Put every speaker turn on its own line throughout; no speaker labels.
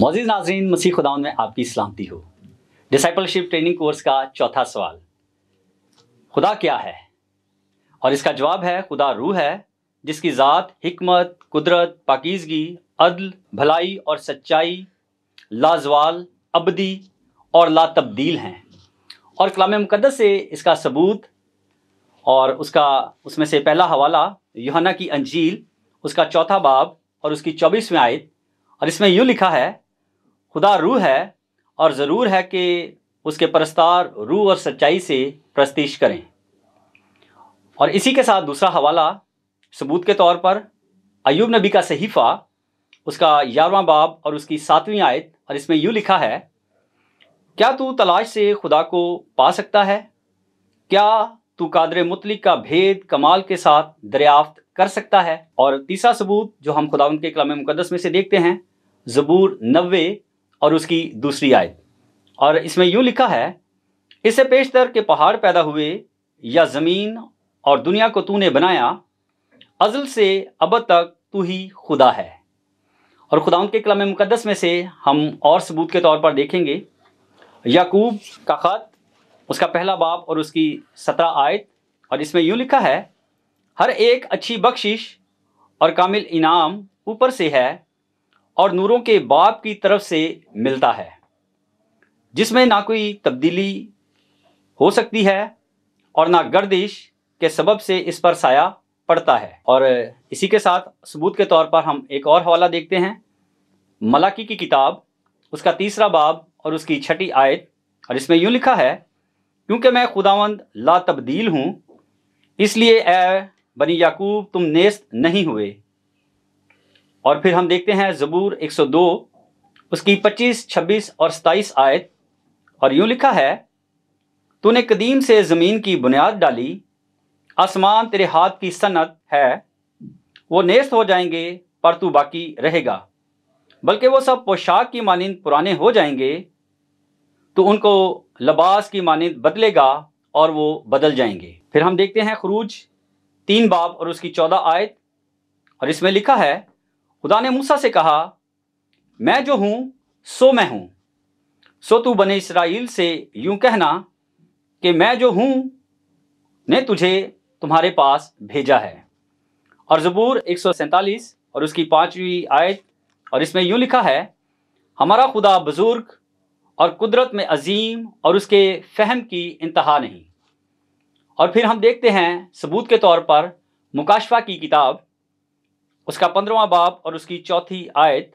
मौजूद नाजरीन मसीह खुदाउन में आपकी सलामती हो डिसाइपलशिप ट्रेनिंग कोर्स का चौथा सवाल खुदा क्या है और इसका जवाब है खुदा रूह है जिसकी ज़ात हमत कुदरत पाकिजगी अदल भलाई और सच्चाई लाजवाल अबदी और ला तब्दील हैं और कलाम मुकदस से इसका सबूत और उसका उसमें से पहला हवाला योहना की अंजील उसका चौथा बाब और उसकी चौबीसवें आयत और इसमें यूँ लिखा है खुदा रूह है और ज़रूर है कि उसके प्रस्तार रूह और सच्चाई से प्रस्तीश करें और इसी के साथ दूसरा हवाला सबूत के तौर पर अयूब नबी का सहीफ़ा उसका ग्यारहवा बाब और उसकी सातवीं आयत और इसमें यूँ लिखा है क्या तू तलाश से खुदा को पा सकता है क्या तू कादर मुतलिक का भेद कमाल के साथ दरियाफ्त कर सकता है और तीसरा सबूत जो हम खुदा उनके कलाम मुकदस में से देखते हैं जबूर नब्बे और उसकी दूसरी आयत और इसमें यूँ लिखा है इसे पेशतर के पहाड़ पैदा हुए या ज़मीन और दुनिया को तूने बनाया अजल से अब तक तू ही खुदा है और खुदा के कलम मुकदस में से हम और सबूत के तौर पर देखेंगे याकूब का ख़त उसका पहला बाप और उसकी सत्रह आयत और इसमें यूँ लिखा है हर एक अच्छी बख्शिश और कामिल इनाम ऊपर से है और नूरों के बाप की तरफ से मिलता है जिसमें ना कोई तब्दीली हो सकती है और ना गर्दिश के सबब से इस पर साया पड़ता है और इसी के साथ सबूत के तौर पर हम एक और हवाला देखते हैं मलाकी की किताब उसका तीसरा बाब और उसकी छठी आयत और इसमें यूँ लिखा है क्योंकि मैं खुदावंद ला तब्दील हूँ इसलिए ए बनी याकूब तुम नेस्त नहीं हुए और फिर हम देखते हैं ज़बूर 102 उसकी 25, 26 और 27 आयत और यूँ लिखा है तूने कदीम से ज़मीन की बुनियाद डाली आसमान तेरे हाथ की सनत है वो नेस्त हो जाएंगे पर तू बाकी रहेगा बल्कि वो सब पोशाक की मानंद पुराने हो जाएंगे तो उनको लबास की मानंद बदलेगा और वो बदल जाएंगे फिर हम देखते हैं खरूज तीन बाब और उसकी चौदह आयत और इसमें लिखा है खुदा ने मूसा से कहा मैं जो हूँ सो मैं हूँ सो तू बने इसराइल से यूं कहना कि मैं जो हूँ ने तुझे तुम्हारे पास भेजा है और जबूर एक और उसकी पाँचवीं आयत और इसमें यूं लिखा है हमारा खुदा बुज़ुर्ग और कुदरत में अजीम और उसके फहम की इंतहा नहीं और फिर हम देखते हैं सबूत के तौर पर मुकाशफा की किताब उसका पंद्रवा बाप और उसकी चौथी आयत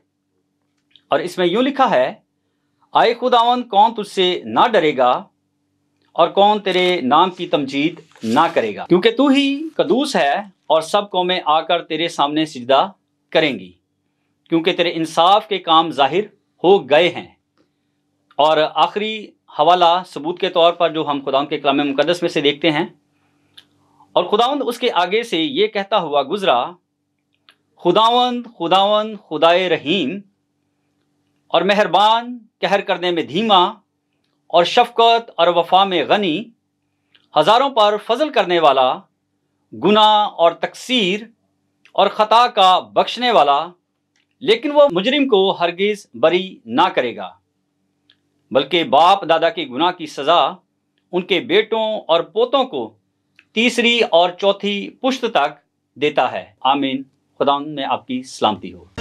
और इसमें यूं लिखा है आए खुदावन कौन तुझसे ना डरेगा और कौन तेरे नाम की तमजीद ना करेगा क्योंकि तू ही कदूस है और सब कौमें आकर तेरे सामने सिजदा करेंगी क्योंकि तेरे इंसाफ के काम जाहिर हो गए हैं और आखिरी हवाला सबूत के तौर पर जो हम खुदाउन के कलाम मुकदस में से देखते हैं और खुदावंद उसके आगे से ये कहता हुआ गुजरा खुदावंद खुदावंद खुदाए रहीम और मेहरबान कहर करने में धीमा और शफकत और वफा में गनी हज़ारों पर फजल करने वाला गुना और तकसीर और ख़ता का बख्शने वाला लेकिन वह मुजरिम को हरगिज़ बरी ना करेगा बल्कि बाप दादा के गुनाह की सज़ा उनके बेटों और पोतों को तीसरी और चौथी पुश्त तक देता है आमीन खुदा में आपकी सलामती हो